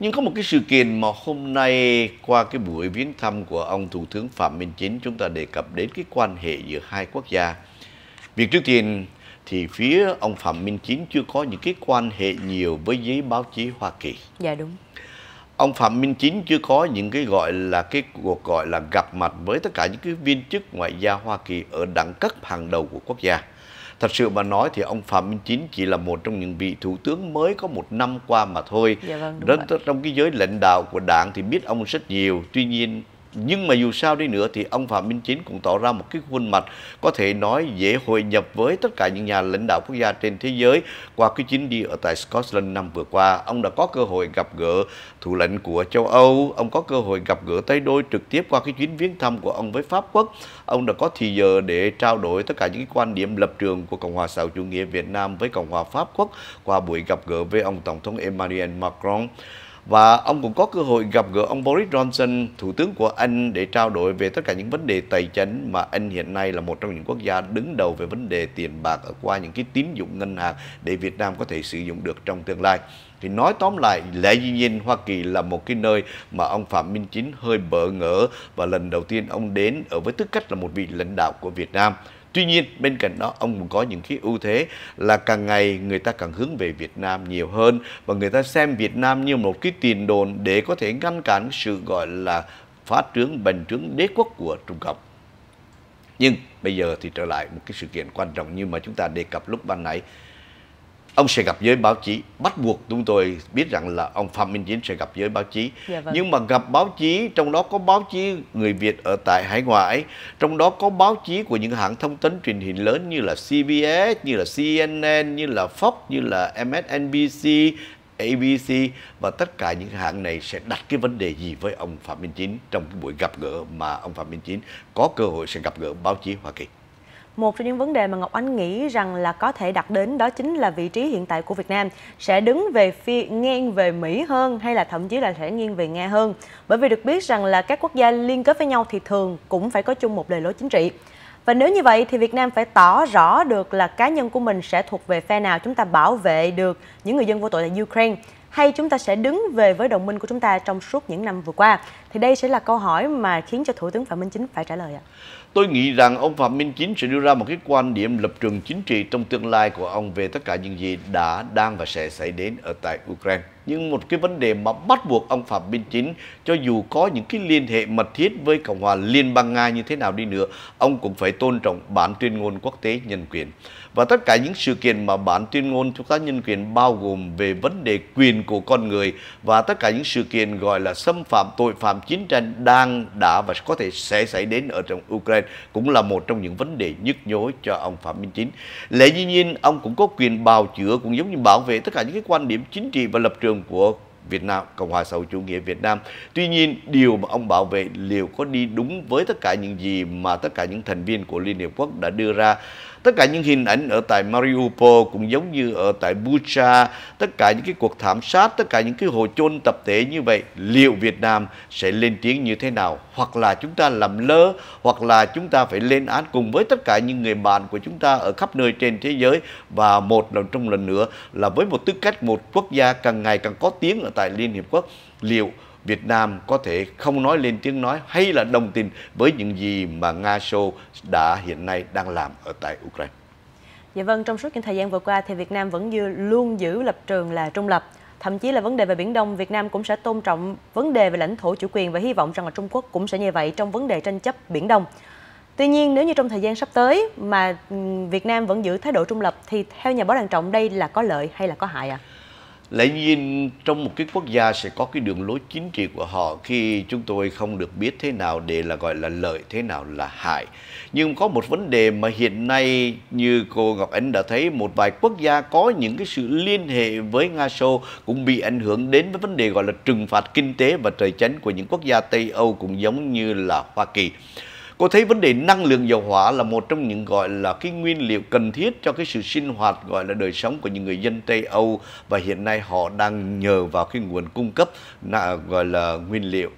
Nhưng có một cái sự kiện mà hôm nay qua cái buổi viếng thăm của ông Thủ tướng Phạm Minh Chính chúng ta đề cập đến cái quan hệ giữa hai quốc gia. Việc trước tiên thì phía ông Phạm Minh Chính chưa có những cái quan hệ nhiều với giới báo chí Hoa Kỳ. Dạ đúng. Ông Phạm Minh Chính chưa có những cái gọi là cái cuộc gọi là gặp mặt với tất cả những cái viên chức ngoại giao Hoa Kỳ ở đẳng cấp hàng đầu của quốc gia thật sự mà nói thì ông Phạm Minh Chính chỉ là một trong những vị thủ tướng mới có một năm qua mà thôi. Dạ vâng, Rất, trong cái giới lãnh đạo của đảng thì biết ông rất nhiều. Tuy nhiên nhưng mà dù sao đi nữa thì ông Phạm Minh Chính cũng tỏ ra một cái khuôn mặt có thể nói dễ hội nhập với tất cả những nhà lãnh đạo quốc gia trên thế giới qua cái chuyến đi ở tại Scotland năm vừa qua. Ông đã có cơ hội gặp gỡ thủ lĩnh của châu Âu, ông có cơ hội gặp gỡ tay đôi trực tiếp qua cái chuyến viếng thăm của ông với Pháp Quốc. Ông đã có thì giờ để trao đổi tất cả những cái quan điểm lập trường của Cộng hòa xã hội chủ nghĩa Việt Nam với Cộng hòa Pháp Quốc qua buổi gặp gỡ với ông Tổng thống Emmanuel Macron và ông cũng có cơ hội gặp gỡ ông Boris Johnson, thủ tướng của Anh để trao đổi về tất cả những vấn đề tài chính mà Anh hiện nay là một trong những quốc gia đứng đầu về vấn đề tiền bạc ở qua những cái tín dụng ngân hàng để Việt Nam có thể sử dụng được trong tương lai. Thì nói tóm lại, lẽ dĩ nhiên Hoa Kỳ là một cái nơi mà ông Phạm Minh Chính hơi bỡ ngỡ và lần đầu tiên ông đến ở với tư cách là một vị lãnh đạo của Việt Nam. Tuy nhiên bên cạnh đó ông cũng có những cái ưu thế là càng ngày người ta càng hướng về Việt Nam nhiều hơn và người ta xem Việt Nam như một cái tiền đồn để có thể ngăn cản sự gọi là phát trướng bành trướng đế quốc của Trung Cộng. Nhưng bây giờ thì trở lại một cái sự kiện quan trọng như mà chúng ta đề cập lúc ban nãy ông sẽ gặp với báo chí bắt buộc chúng tôi biết rằng là ông phạm minh chính sẽ gặp với báo chí dạ, vâng. nhưng mà gặp báo chí trong đó có báo chí người việt ở tại hải ngoại trong đó có báo chí của những hãng thông tấn truyền hình lớn như là cbs như là cnn như là fox như là msnbc ABC và tất cả những hãng này sẽ đặt cái vấn đề gì với ông Phạm Minh Chính trong cái buổi gặp gỡ mà ông Phạm Minh Chính có cơ hội sẽ gặp gỡ báo chí Hoa Kỳ một trong những vấn đề mà Ngọc anh nghĩ rằng là có thể đặt đến đó chính là vị trí hiện tại của Việt Nam sẽ đứng về phía nghiêng về Mỹ hơn hay là thậm chí là sẽ nghiêng về Nga hơn. Bởi vì được biết rằng là các quốc gia liên kết với nhau thì thường cũng phải có chung một lề lối chính trị. Và nếu như vậy thì Việt Nam phải tỏ rõ được là cá nhân của mình sẽ thuộc về phe nào chúng ta bảo vệ được những người dân vô tội tại Ukraine hay chúng ta sẽ đứng về với đồng minh của chúng ta trong suốt những năm vừa qua? Thì đây sẽ là câu hỏi mà khiến cho Thủ tướng Phạm Minh Chính phải trả lời ạ. Tôi nghĩ rằng ông Phạm Minh Chính sẽ đưa ra một cái quan điểm lập trường chính trị trong tương lai của ông về tất cả những gì đã, đang và sẽ xảy đến ở tại Ukraine. Nhưng một cái vấn đề mà bắt buộc ông Phạm Minh Chính, cho dù có những cái liên hệ mật thiết với Cộng hòa Liên bang Nga như thế nào đi nữa, ông cũng phải tôn trọng bản tuyên ngôn quốc tế nhân quyền. Và tất cả những sự kiện mà bản tuyên ngôn chúng các nhân quyền bao gồm về vấn đề quyền của con người và tất cả những sự kiện gọi là xâm phạm tội phạm chiến tranh đang đã và có thể sẽ xảy đến ở trong Ukraine cũng là một trong những vấn đề nhức nhối cho ông Phạm Minh Chính. Lẽ dĩ nhiên ông cũng có quyền bào chữa cũng giống như bảo vệ tất cả những cái quan điểm chính trị và lập trường của Việt Nam, Cộng hòa xã hội chủ nghĩa Việt Nam. Tuy nhiên, điều mà ông bảo vệ liệu có đi đúng với tất cả những gì mà tất cả những thành viên của Liên Hiệp Quốc đã đưa ra tất cả những hình ảnh ở tại Mariupol cũng giống như ở tại Bucha, tất cả những cái cuộc thảm sát, tất cả những cái hồ chôn tập thể như vậy, liệu Việt Nam sẽ lên tiếng như thế nào? Hoặc là chúng ta làm lơ, hoặc là chúng ta phải lên án cùng với tất cả những người bạn của chúng ta ở khắp nơi trên thế giới và một lần trong lần nữa là với một tư cách một quốc gia càng ngày càng có tiếng ở tại tại Liên Hiệp Quốc liệu Việt Nam có thể không nói lên tiếng nói hay là đồng tình với những gì mà Nga Xô đã hiện nay đang làm ở tại Ukraine? Dạ vâng, trong suốt những thời gian vừa qua thì Việt Nam vẫn như luôn giữ lập trường là trung lập. Thậm chí là vấn đề về Biển Đông, Việt Nam cũng sẽ tôn trọng vấn đề về lãnh thổ chủ quyền và hy vọng rằng là Trung Quốc cũng sẽ như vậy trong vấn đề tranh chấp Biển Đông. Tuy nhiên, nếu như trong thời gian sắp tới mà Việt Nam vẫn giữ thái độ trung lập thì theo nhà báo Đàn Trọng đây là có lợi hay là có hại ạ? À? lẽ nhiên trong một cái quốc gia sẽ có cái đường lối chính trị của họ khi chúng tôi không được biết thế nào để là gọi là lợi thế nào là hại nhưng có một vấn đề mà hiện nay như cô Ngọc Ánh đã thấy một vài quốc gia có những cái sự liên hệ với Nga Xô cũng bị ảnh hưởng đến với vấn đề gọi là trừng phạt kinh tế và trời chánh của những quốc gia Tây Âu cũng giống như là Hoa Kỳ Cô thấy vấn đề năng lượng dầu hỏa là một trong những gọi là cái nguyên liệu cần thiết cho cái sự sinh hoạt gọi là đời sống của những người dân Tây Âu và hiện nay họ đang nhờ vào cái nguồn cung cấp gọi là nguyên liệu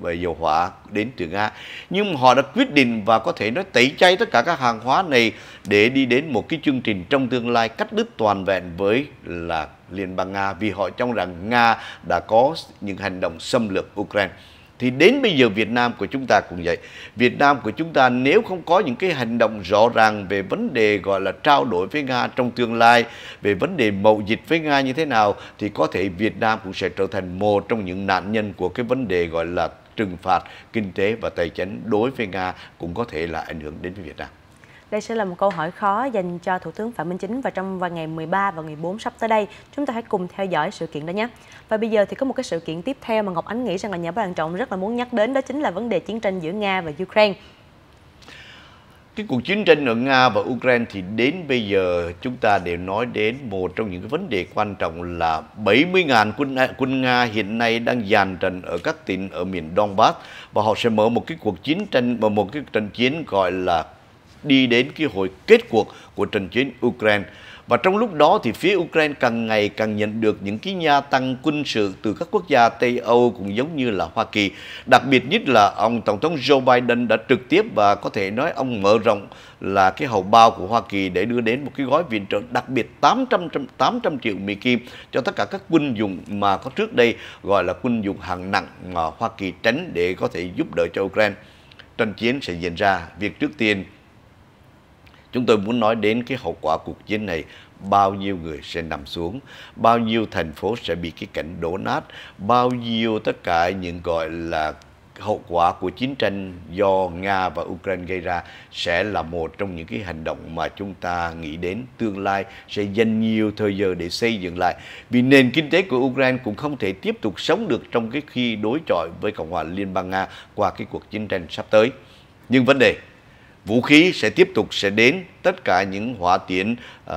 về dầu hỏa đến từ Nga. Nhưng họ đã quyết định và có thể nói tẩy chay tất cả các hàng hóa này để đi đến một cái chương trình trong tương lai cắt đứt toàn vẹn với là Liên bang Nga vì họ trong rằng Nga đã có những hành động xâm lược Ukraine thì đến bây giờ Việt Nam của chúng ta cũng vậy. Việt Nam của chúng ta nếu không có những cái hành động rõ ràng về vấn đề gọi là trao đổi với Nga trong tương lai, về vấn đề mậu dịch với Nga như thế nào thì có thể Việt Nam cũng sẽ trở thành một trong những nạn nhân của cái vấn đề gọi là trừng phạt kinh tế và tài chính đối với Nga cũng có thể là ảnh hưởng đến với Việt Nam. Đây sẽ là một câu hỏi khó dành cho Thủ tướng Phạm Minh Chính và trong vào ngày 13 và ngày 4 sắp tới đây, chúng ta hãy cùng theo dõi sự kiện đó nhé. Và bây giờ thì có một cái sự kiện tiếp theo mà Ngọc Ánh nghĩ rằng là nhà báo Hoàng Trọng rất là muốn nhắc đến đó chính là vấn đề chiến tranh giữa Nga và Ukraine. Cái cuộc chiến tranh ở Nga và Ukraine thì đến bây giờ chúng ta đều nói đến một trong những cái vấn đề quan trọng là 70.000 quân quân Nga hiện nay đang dàn trận ở các tỉnh ở miền Donbass và họ sẽ mở một cái cuộc chiến tranh và một cái trận chiến gọi là đi đến cái hồi kết cuộc của trận chiến Ukraine. Và trong lúc đó thì phía Ukraine càng ngày càng nhận được những cái gia tăng quân sự từ các quốc gia Tây Âu cũng giống như là Hoa Kỳ. Đặc biệt nhất là ông Tổng thống Joe Biden đã trực tiếp và có thể nói ông mở rộng là cái hậu bao của Hoa Kỳ để đưa đến một cái gói viện trợ đặc biệt 800, 800 triệu Mỹ Kim cho tất cả các quân dụng mà có trước đây gọi là quân dụng hạng nặng mà Hoa Kỳ tránh để có thể giúp đỡ cho Ukraine. Trận chiến sẽ diễn ra việc trước tiên Chúng tôi muốn nói đến cái hậu quả cuộc chiến này bao nhiêu người sẽ nằm xuống, bao nhiêu thành phố sẽ bị cái cảnh đổ nát, bao nhiêu tất cả những gọi là hậu quả của chiến tranh do Nga và Ukraine gây ra sẽ là một trong những cái hành động mà chúng ta nghĩ đến tương lai sẽ dành nhiều thời giờ để xây dựng lại. Vì nền kinh tế của Ukraine cũng không thể tiếp tục sống được trong cái khi đối chọi với Cộng hòa Liên bang Nga qua cái cuộc chiến tranh sắp tới. Nhưng vấn đề vũ khí sẽ tiếp tục sẽ đến tất cả những hỏa tiễn uh,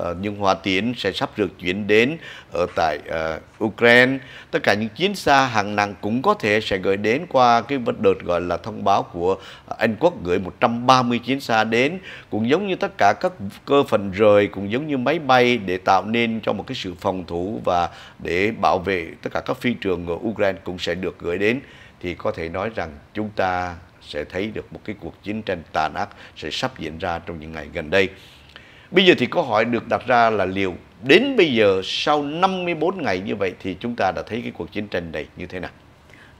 uh, những hỏa tiễn sẽ sắp được chuyển đến ở tại uh, Ukraine tất cả những chiến xa hàng nặng cũng có thể sẽ gửi đến qua cái đợt gọi là thông báo của Anh Quốc gửi 130 chiến xa đến cũng giống như tất cả các cơ phần rời cũng giống như máy bay để tạo nên cho một cái sự phòng thủ và để bảo vệ tất cả các phi trường ở Ukraine cũng sẽ được gửi đến thì có thể nói rằng chúng ta sẽ thấy được một cái cuộc chiến tranh tàn ác sẽ sắp diễn ra trong những ngày gần đây. Bây giờ thì câu hỏi được đặt ra là liệu đến bây giờ sau 54 ngày như vậy thì chúng ta đã thấy cái cuộc chiến tranh này như thế nào?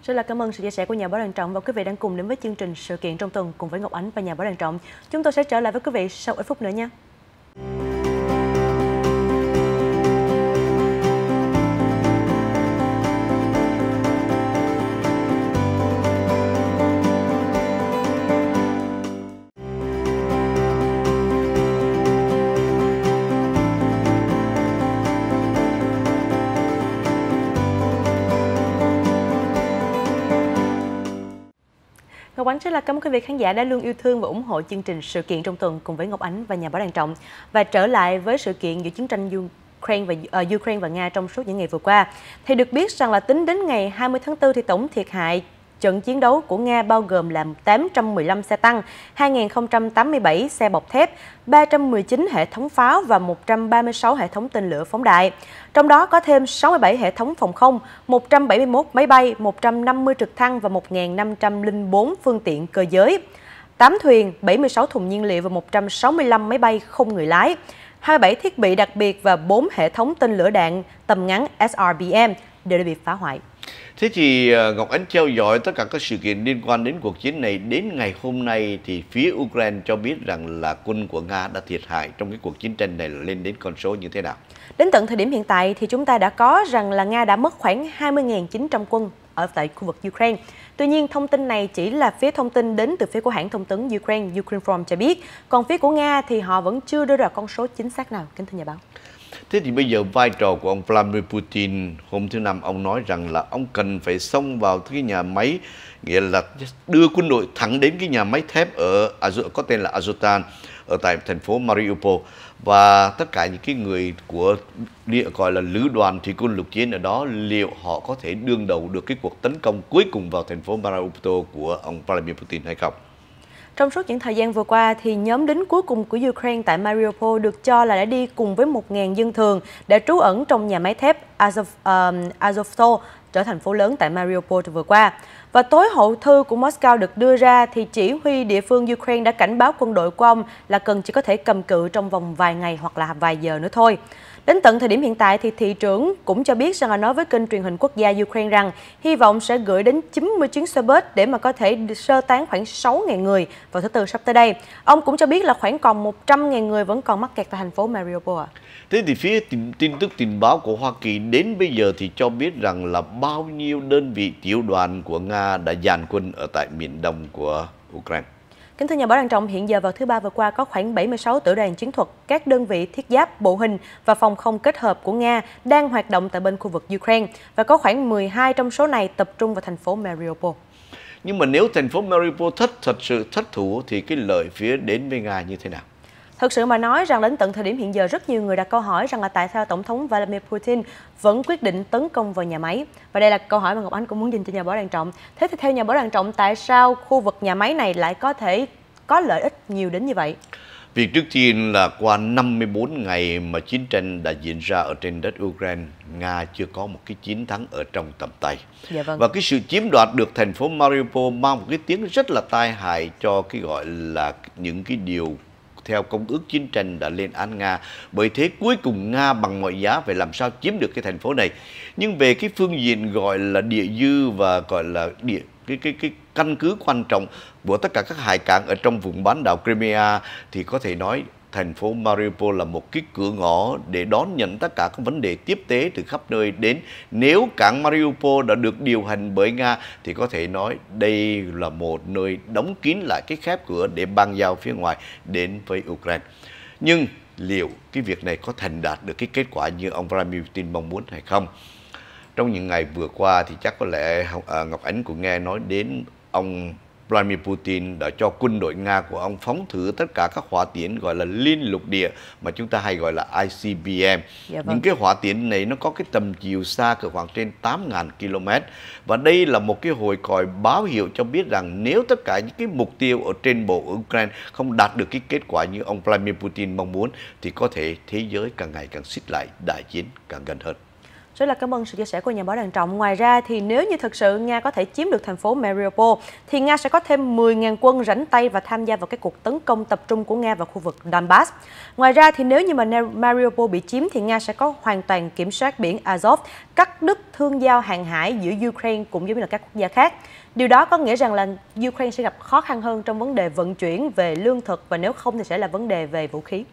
Xin là cảm ơn sự chia sẻ của nhà báo Đàn Trọng và quý vị đang cùng đến với chương trình sự kiện trong tuần cùng với Ngọc Ánh và nhà báo Đàn Trọng. Chúng tôi sẽ trở lại với quý vị sau ít phút nữa nha. Ngọc Ánh rất là cảm ơn quý vị khán giả đã luôn yêu thương và ủng hộ chương trình sự kiện trong tuần cùng với Ngọc Ánh và nhà báo Đàn Trọng và trở lại với sự kiện giữa chiến tranh Ukraine và uh, Ukraine và Nga trong suốt những ngày vừa qua. Thì được biết rằng là tính đến ngày 20 tháng 4 thì tổng thiệt hại trận chiến đấu của Nga bao gồm là 815 xe tăng, 2.087 xe bọc thép, 319 hệ thống pháo và 136 hệ thống tên lửa phóng đại. Trong đó có thêm 67 hệ thống phòng không, 171 máy bay, 150 trực thăng và 1.504 phương tiện cơ giới. 8 thuyền, 76 thùng nhiên liệu và 165 máy bay không người lái, 27 thiết bị đặc biệt và 4 hệ thống tên lửa đạn tầm ngắn SRBM đều đã bị phá hoại. Thế thì ờ, Ngọc Ánh theo dõi tất cả các sự kiện liên quan đến cuộc chiến này đến ngày hôm nay thì phía Ukraine cho biết rằng là quân của Nga đã thiệt hại trong cái cuộc chiến tranh này lên đến con số như thế nào? Đến tận thời điểm hiện tại thì chúng ta đã có rằng là Nga đã mất khoảng 20.900 quân ở tại khu vực Ukraine. Tuy nhiên, thông tin này chỉ là phía thông tin đến từ phía của hãng thông tấn Ukraine, Ukrainform cho biết. Còn phía của Nga thì họ vẫn chưa đưa ra con số chính xác nào, kính thưa nhà báo. Thế thì bây giờ vai trò của ông Vladimir Putin hôm thứ Năm ông nói rằng là ông cần phải xông vào cái nhà máy nghĩa là đưa quân đội thẳng đến cái nhà máy thép ở có tên là Azotan ở tại thành phố Mariupol và tất cả những cái người của địa gọi là lữ đoàn thì quân lục chiến ở đó liệu họ có thể đương đầu được cái cuộc tấn công cuối cùng vào thành phố Mariupol của ông Vladimir Putin hay không? Trong suốt những thời gian vừa qua, thì nhóm lính cuối cùng của Ukraine tại Mariupol được cho là đã đi cùng với 1.000 dân thường để trú ẩn trong nhà máy thép Azov, um, Azovstal trở thành phố lớn tại Mariupol vừa qua. Và tối hậu thư của Moscow được đưa ra thì chỉ huy địa phương Ukraine đã cảnh báo quân đội của ông là cần chỉ có thể cầm cự trong vòng vài ngày hoặc là vài giờ nữa thôi. Đến tận thời điểm hiện tại thì thị trưởng cũng cho biết rằng là nói với kênh truyền hình quốc gia Ukraine rằng hy vọng sẽ gửi đến 90 chuyến xe bus để mà có thể sơ tán khoảng 6.000 người vào thứ tư sắp tới đây. Ông cũng cho biết là khoảng còn 100.000 người vẫn còn mắc kẹt tại thành phố Mariupol. Thế thì phía tin, tin tức tình báo của Hoa Kỳ đến bây giờ thì cho biết rằng là bao nhiêu đơn vị tiểu đoàn của Nga đã dàn quân ở tại miền đông của Ukraine. Kính thưa nhà báo Đăng Trọng, hiện giờ vào thứ ba vừa qua có khoảng 76 tiểu đoàn chiến thuật các đơn vị thiết giáp, bộ hình và phòng không kết hợp của Nga đang hoạt động tại bên khu vực Ukraine và có khoảng 12 trong số này tập trung vào thành phố Mariupol. Nhưng mà nếu thành phố Mariupol thất thật sự thất thủ thì cái lợi phía đến với Nga như thế nào? Thực sự mà nói rằng đến tận thời điểm hiện giờ rất nhiều người đặt câu hỏi rằng là tại sao Tổng thống Vladimir Putin vẫn quyết định tấn công vào nhà máy. Và đây là câu hỏi mà Ngọc Anh cũng muốn dành cho nhà báo Đàn Trọng. Thế thì theo nhà báo Đàn Trọng tại sao khu vực nhà máy này lại có thể có lợi ích nhiều đến như vậy? Việc trước tiên là qua 54 ngày mà chiến tranh đã diễn ra ở trên đất Ukraine, Nga chưa có một cái chiến thắng ở trong tầm tay. Dạ vâng. Và cái sự chiếm đoạt được thành phố Mariupol mang một cái tiếng rất là tai hại cho cái gọi là những cái điều theo công ước chiến tranh đã lên án Nga. Bởi thế cuối cùng Nga bằng mọi giá phải làm sao chiếm được cái thành phố này. Nhưng về cái phương diện gọi là địa dư và gọi là địa cái cái cái căn cứ quan trọng của tất cả các hải cảng ở trong vùng bán đảo Crimea thì có thể nói thành phố Mariupol là một cái cửa ngõ để đón nhận tất cả các vấn đề tiếp tế từ khắp nơi đến. Nếu cảng Mariupol đã được điều hành bởi Nga thì có thể nói đây là một nơi đóng kín lại cái khép cửa để ban giao phía ngoài đến với Ukraine. Nhưng liệu cái việc này có thành đạt được cái kết quả như ông Vladimir Putin mong muốn hay không? Trong những ngày vừa qua thì chắc có lẽ à, Ngọc Ánh cũng nghe nói đến ông Vladimir Putin đã cho quân đội Nga của ông phóng thử tất cả các hỏa tiễn gọi là liên lục địa mà chúng ta hay gọi là ICBM. Dạ vâng. Những cái hỏa tiễn này nó có cái tầm chiều xa cỡ khoảng trên 8.000 km và đây là một cái hồi còi báo hiệu cho biết rằng nếu tất cả những cái mục tiêu ở trên bộ ở Ukraine không đạt được cái kết quả như ông Vladimir Putin mong muốn thì có thể thế giới càng ngày càng xích lại đại chiến càng gần hơn. Rất là cảm ơn sự chia sẻ của nhà báo Đàn Trọng. Ngoài ra thì nếu như thực sự Nga có thể chiếm được thành phố Mariupol thì Nga sẽ có thêm 10.000 quân rảnh tay và tham gia vào cái cuộc tấn công tập trung của Nga vào khu vực Donbass. Ngoài ra thì nếu như mà Mariupol bị chiếm thì Nga sẽ có hoàn toàn kiểm soát biển Azov, cắt đứt thương giao hàng hải giữa Ukraine cũng giống như là các quốc gia khác. Điều đó có nghĩa rằng là Ukraine sẽ gặp khó khăn hơn trong vấn đề vận chuyển về lương thực và nếu không thì sẽ là vấn đề về vũ khí.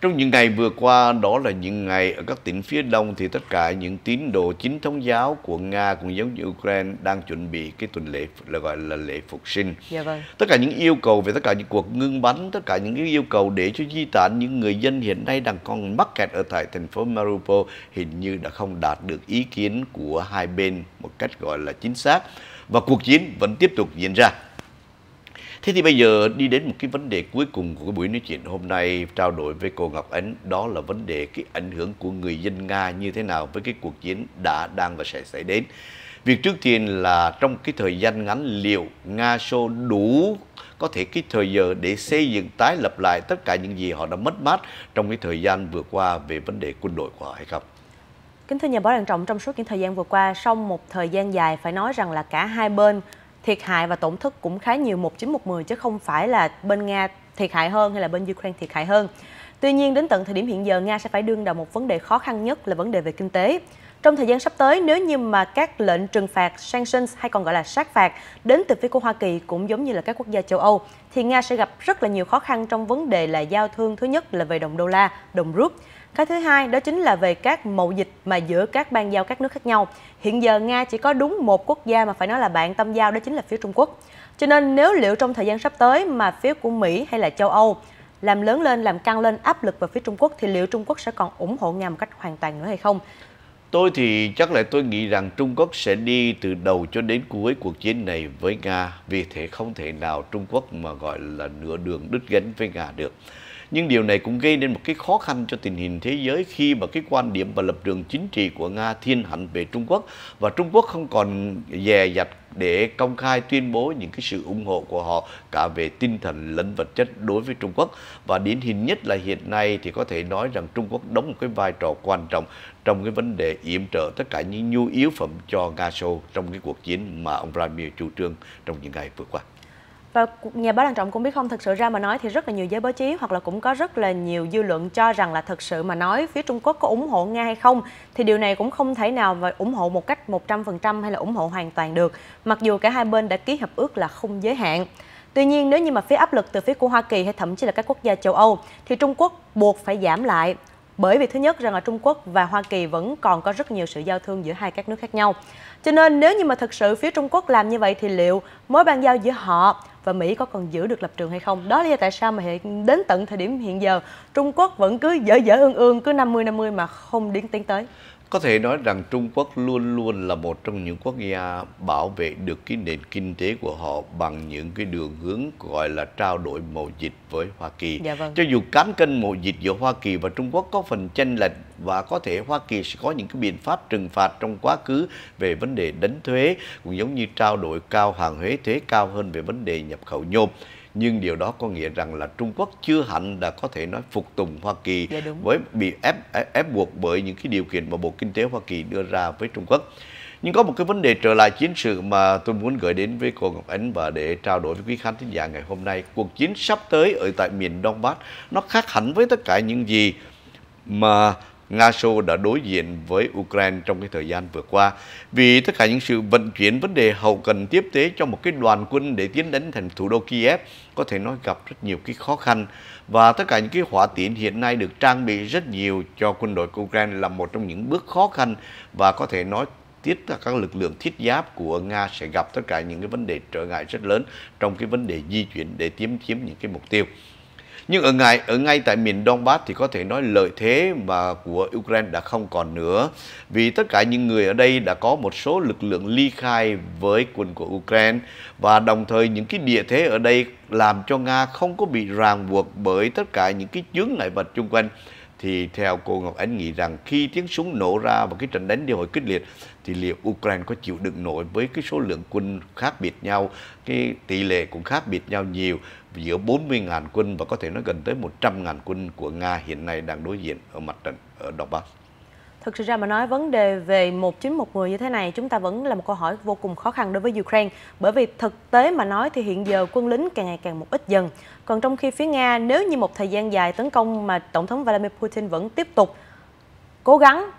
Trong những ngày vừa qua, đó là những ngày ở các tỉnh phía đông thì tất cả những tín đồ chính thống giáo của Nga cũng giống như Ukraine đang chuẩn bị cái tuần lễ là gọi là lễ phục sinh. Dạ vâng. Tất cả những yêu cầu về tất cả những cuộc ngưng bắn, tất cả những cái yêu cầu để cho di tản những người dân hiện nay đang còn mắc kẹt ở tại thành phố Mariupol hình như đã không đạt được ý kiến của hai bên một cách gọi là chính xác và cuộc chiến vẫn tiếp tục diễn ra. Thế thì bây giờ đi đến một cái vấn đề cuối cùng của cái buổi nói chuyện hôm nay trao đổi với cô Ngọc Ánh đó là vấn đề cái ảnh hưởng của người dân Nga như thế nào với cái cuộc chiến đã đang và sẽ xảy đến. Việc trước tiên là trong cái thời gian ngắn liệu Nga xô đủ có thể cái thời giờ để xây dựng tái lập lại tất cả những gì họ đã mất mát trong cái thời gian vừa qua về vấn đề quân đội của họ hay không? Kính thưa nhà báo Đàn Trọng, trong suốt những thời gian vừa qua, sau một thời gian dài phải nói rằng là cả hai bên thiệt hại và tổn thất cũng khá nhiều một chín một mười chứ không phải là bên Nga thiệt hại hơn hay là bên Ukraine thiệt hại hơn. Tuy nhiên đến tận thời điểm hiện giờ Nga sẽ phải đương đầu một vấn đề khó khăn nhất là vấn đề về kinh tế. Trong thời gian sắp tới, nếu như mà các lệnh trừng phạt sanctions hay còn gọi là sát phạt đến từ phía của Hoa Kỳ cũng giống như là các quốc gia châu Âu, thì Nga sẽ gặp rất là nhiều khó khăn trong vấn đề là giao thương thứ nhất là về đồng đô la, đồng rúp. Cái thứ hai đó chính là về các mậu dịch mà giữa các bang giao các nước khác nhau. Hiện giờ Nga chỉ có đúng một quốc gia mà phải nói là bạn tâm giao đó chính là phía Trung Quốc. Cho nên nếu liệu trong thời gian sắp tới mà phía của Mỹ hay là châu Âu làm lớn lên, làm căng lên áp lực vào phía Trung Quốc thì liệu Trung Quốc sẽ còn ủng hộ Nga một cách hoàn toàn nữa hay không? Tôi thì chắc là tôi nghĩ rằng Trung Quốc sẽ đi từ đầu cho đến cuối cuộc chiến này với Nga. Vì thế không thể nào Trung Quốc mà gọi là nửa đường đứt gánh với Nga được nhưng điều này cũng gây nên một cái khó khăn cho tình hình thế giới khi mà cái quan điểm và lập trường chính trị của Nga thiên hạnh về Trung Quốc và Trung Quốc không còn dè dặt để công khai tuyên bố những cái sự ủng hộ của họ cả về tinh thần lẫn vật chất đối với Trung Quốc và điển hình nhất là hiện nay thì có thể nói rằng Trung Quốc đóng một cái vai trò quan trọng trong cái vấn đề yểm trợ tất cả những nhu yếu phẩm cho Nga Sô trong cái cuộc chiến mà ông Vladimir chủ trương trong những ngày vừa qua. Và nhà báo Đăng Trọng cũng biết không, thật sự ra mà nói thì rất là nhiều giới báo chí hoặc là cũng có rất là nhiều dư luận cho rằng là thật sự mà nói phía Trung Quốc có ủng hộ Nga hay không thì điều này cũng không thể nào mà ủng hộ một cách 100% hay là ủng hộ hoàn toàn được, mặc dù cả hai bên đã ký hợp ước là không giới hạn. Tuy nhiên, nếu như mà phía áp lực từ phía của Hoa Kỳ hay thậm chí là các quốc gia châu Âu thì Trung Quốc buộc phải giảm lại bởi vì thứ nhất rằng là Trung Quốc và Hoa Kỳ vẫn còn có rất nhiều sự giao thương giữa hai các nước khác nhau. Cho nên nếu như mà thực sự phía Trung Quốc làm như vậy thì liệu mối bàn giao giữa họ và Mỹ có còn giữ được lập trường hay không? Đó là lý do tại sao mà hiện đến tận thời điểm hiện giờ Trung Quốc vẫn cứ dở dở ương ương cứ 50 50 mà không đến tiến tới. Có thể nói rằng Trung Quốc luôn luôn là một trong những quốc gia bảo vệ được cái nền kinh tế của họ bằng những cái đường hướng gọi là trao đổi mậu dịch với Hoa Kỳ. Dạ vâng. Cho dù cán cân mậu dịch giữa Hoa Kỳ và Trung Quốc có phần chênh lệch và có thể Hoa Kỳ sẽ có những cái biện pháp trừng phạt trong quá khứ về vấn đề đánh thuế, cũng giống như trao đổi cao hàng huế thuế cao hơn về vấn đề nhập khẩu nhôm nhưng điều đó có nghĩa rằng là Trung Quốc chưa hẳn đã có thể nói phục tùng Hoa Kỳ dạ, với bị ép, ép ép buộc bởi những cái điều kiện mà Bộ Kinh tế Hoa Kỳ đưa ra với Trung Quốc. Nhưng có một cái vấn đề trở lại chiến sự mà tôi muốn gửi đến với cô Ngọc Ánh và để trao đổi với quý khán thính giả ngày hôm nay. Cuộc chiến sắp tới ở tại miền Đông Bắc nó khác hẳn với tất cả những gì mà Nga Xô đã đối diện với Ukraine trong cái thời gian vừa qua vì tất cả những sự vận chuyển vấn đề hậu cần tiếp tế cho một cái đoàn quân để tiến đến thành thủ đô Kiev có thể nói gặp rất nhiều cái khó khăn và tất cả những cái hỏa tiễn hiện nay được trang bị rất nhiều cho quân đội Ukraine là một trong những bước khó khăn và có thể nói tiếp các lực lượng thiết giáp của Nga sẽ gặp tất cả những cái vấn đề trở ngại rất lớn trong cái vấn đề di chuyển để tiêm chiếm những cái mục tiêu nhưng ở ngay ở ngay tại miền Donbass thì có thể nói lợi thế mà của Ukraine đã không còn nữa vì tất cả những người ở đây đã có một số lực lượng ly khai với quân của Ukraine và đồng thời những cái địa thế ở đây làm cho Nga không có bị ràng buộc bởi tất cả những cái chướng ngại vật chung quanh thì theo cô Ngọc Ánh nghĩ rằng khi tiếng súng nổ ra và cái trận đánh điều hồi kịch liệt thì liệu Ukraine có chịu đựng nổi với cái số lượng quân khác biệt nhau, cái tỷ lệ cũng khác biệt nhau nhiều giữa 40.000 quân và có thể nói gần tới 100.000 quân của Nga hiện nay đang đối diện ở mặt trận ở Donbass. Thực sự ra mà nói vấn đề về 1910 như thế này chúng ta vẫn là một câu hỏi vô cùng khó khăn đối với Ukraine bởi vì thực tế mà nói thì hiện giờ quân lính càng ngày càng một ít dần. Còn trong khi phía Nga nếu như một thời gian dài tấn công mà Tổng thống Vladimir Putin vẫn tiếp tục cố gắng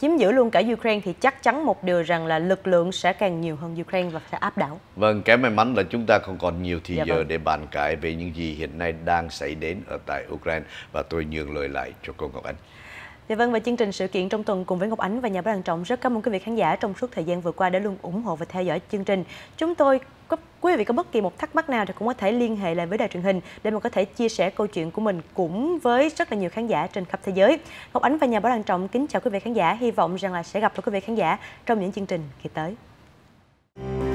chiếm giữ luôn cả Ukraine thì chắc chắn một điều rằng là lực lượng sẽ càng nhiều hơn Ukraine và sẽ áp đảo. Vâng, cái may mắn là chúng ta không còn nhiều thì dạ giờ vâng. để bàn cãi về những gì hiện nay đang xảy đến ở tại Ukraine và tôi nhường lời lại cho cô Ngọc Anh. Dạ vâng và chương trình sự kiện trong tuần cùng với Ngọc Ánh và nhà báo Đàn Trọng rất cảm ơn quý vị khán giả trong suốt thời gian vừa qua đã luôn ủng hộ và theo dõi chương trình. Chúng tôi có, quý vị có bất kỳ một thắc mắc nào thì cũng có thể liên hệ lại với đài truyền hình để mà có thể chia sẻ câu chuyện của mình cũng với rất là nhiều khán giả trên khắp thế giới. Ngọc Ánh và nhà báo Đàn Trọng kính chào quý vị khán giả, hy vọng rằng là sẽ gặp lại quý vị khán giả trong những chương trình kỳ tới.